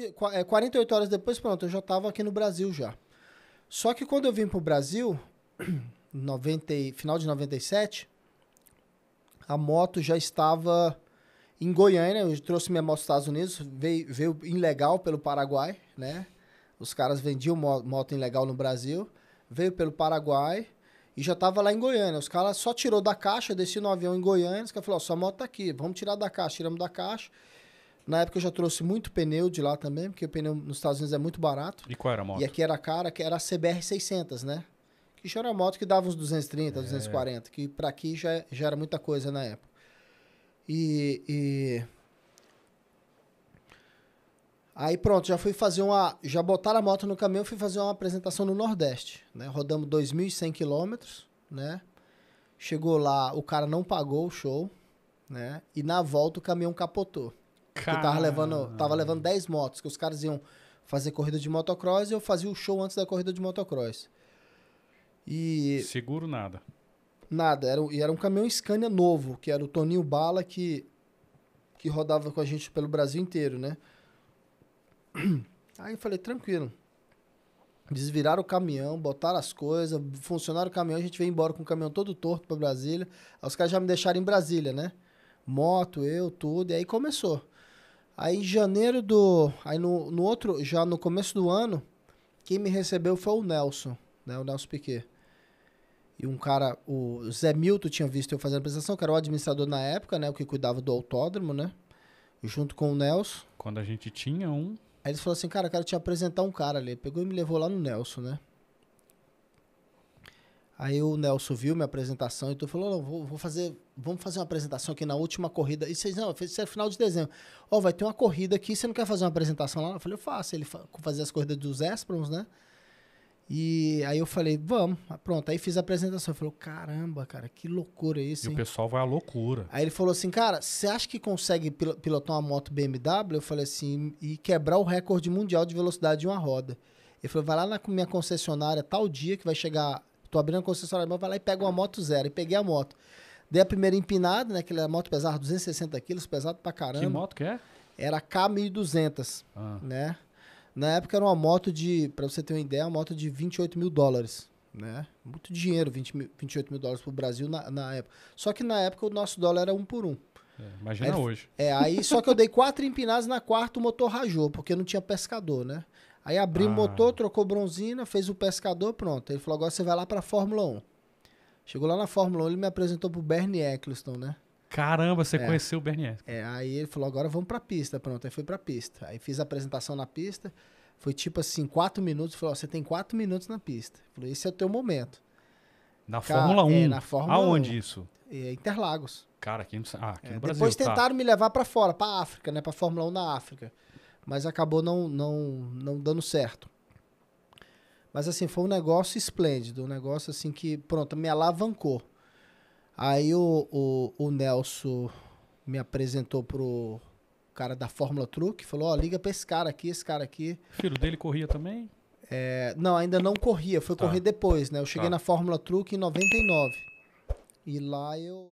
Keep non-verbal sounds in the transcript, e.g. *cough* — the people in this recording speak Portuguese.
depois, 48 é, horas depois, pronto, eu já estava aqui no Brasil já. Só que quando eu vim pro Brasil, 90, *clears throat* final de 97, a moto já estava em Goiânia, eu trouxe minha moto dos Estados Unidos, veio, veio ilegal pelo Paraguai, né? Os caras vendiam moto ilegal no Brasil, veio pelo Paraguai e já estava lá em Goiânia. Os caras só tirou da caixa, desci no avião em Goiânia, os caras falaram, sua moto tá aqui, vamos tirar da caixa, tiramos da caixa. Na época eu já trouxe muito pneu de lá também, porque o pneu nos Estados Unidos é muito barato. E qual era a moto? E aqui era cara, que era a CBR 600, né? Que já era moto que dava uns 230, é. 240, que para aqui já, já era muita coisa na época. E, e, Aí pronto, já fui fazer uma... Já botaram a moto no caminhão, fui fazer uma apresentação no Nordeste, né? Rodamos 2.100 quilômetros, né? Chegou lá, o cara não pagou o show, né? E na volta o caminhão capotou. Caramba. Que eu tava levando, tava levando 10 motos, que os caras iam fazer corrida de motocross e eu fazia o show antes da corrida de motocross. E. Seguro nada. Nada, era, e era um caminhão Scania novo, que era o Toninho Bala que, que rodava com a gente pelo Brasil inteiro, né? Aí eu falei, tranquilo. Desviraram o caminhão, botaram as coisas, funcionaram o caminhão, a gente veio embora com o caminhão todo torto para Brasília. Aí os caras já me deixaram em Brasília, né? Moto, eu, tudo, e aí começou. Aí em janeiro do. Aí no, no outro, já no começo do ano, quem me recebeu foi o Nelson, né? O Nelson Piquet. E um cara, o Zé Milton tinha visto eu fazendo a apresentação, que era o administrador na época, né? O que cuidava do autódromo, né? Junto com o Nelson. Quando a gente tinha um. Aí eles falaram assim, cara, eu quero te apresentar um cara ali. Pegou e me levou lá no Nelson, né? Aí o Nelson viu minha apresentação e tu falou: vou, vou, fazer, vamos fazer uma apresentação aqui na última corrida. E vocês, não, isso é final de dezembro. Ó, oh, vai ter uma corrida aqui, você não quer fazer uma apresentação lá? Eu falei, eu faço. Ele fazia as corridas dos Esprons, né? E aí eu falei, vamos, ah, pronto. Aí fiz a apresentação. Ele falou, caramba, cara, que loucura isso. É hein? E o pessoal vai à loucura. Aí ele falou assim, cara, você acha que consegue pil pilotar uma moto BMW? Eu falei assim, e quebrar o recorde mundial de velocidade de uma roda. Ele falou, vai lá na minha concessionária tal dia que vai chegar tô abrindo a concessionária, mas vai lá e pega uma moto zero. E peguei a moto. Dei a primeira empinada, né? Que moto pesava 260 quilos, pesado pra caramba. Que moto que é? Era K1200, ah. né? Na época era uma moto de, pra você ter uma ideia, uma moto de 28 mil dólares, né? Muito dinheiro, 20 mil, 28 mil dólares pro Brasil na, na época. Só que na época o nosso dólar era um por um. É, imagina aí, hoje. É, aí só que eu dei quatro empinadas na quarta, o motor rajou, porque não tinha pescador, né? Aí abriu o ah. motor, trocou bronzina, fez o pescador, pronto. Ele falou: agora você vai lá pra Fórmula 1. Chegou lá na Fórmula 1, ele me apresentou pro Bernie Eccleston, né? Caramba, você é. conheceu o Bernie Eccleston. É, aí ele falou: agora vamos pra pista, pronto. Aí fui pra pista. Aí fiz a apresentação na pista. Foi tipo assim, quatro minutos. Falou: você tem quatro minutos na pista. Ele falou: esse é o teu momento. Na Cara, Fórmula 1? É, na Fórmula Aonde 1. isso? É, Interlagos. Cara, aqui, ah, aqui é, no Brasil. Depois tá. tentaram me levar para fora, para África, né? Para Fórmula 1 na África mas acabou não, não, não dando certo. Mas assim, foi um negócio esplêndido, um negócio assim que, pronto, me alavancou. Aí o, o, o Nelson me apresentou pro cara da Fórmula Truck, falou, ó, oh, liga pra esse cara aqui, esse cara aqui. O filho dele corria também? É, não, ainda não corria, foi tá. correr depois, né? Eu cheguei tá. na Fórmula Truck em 99. E lá eu...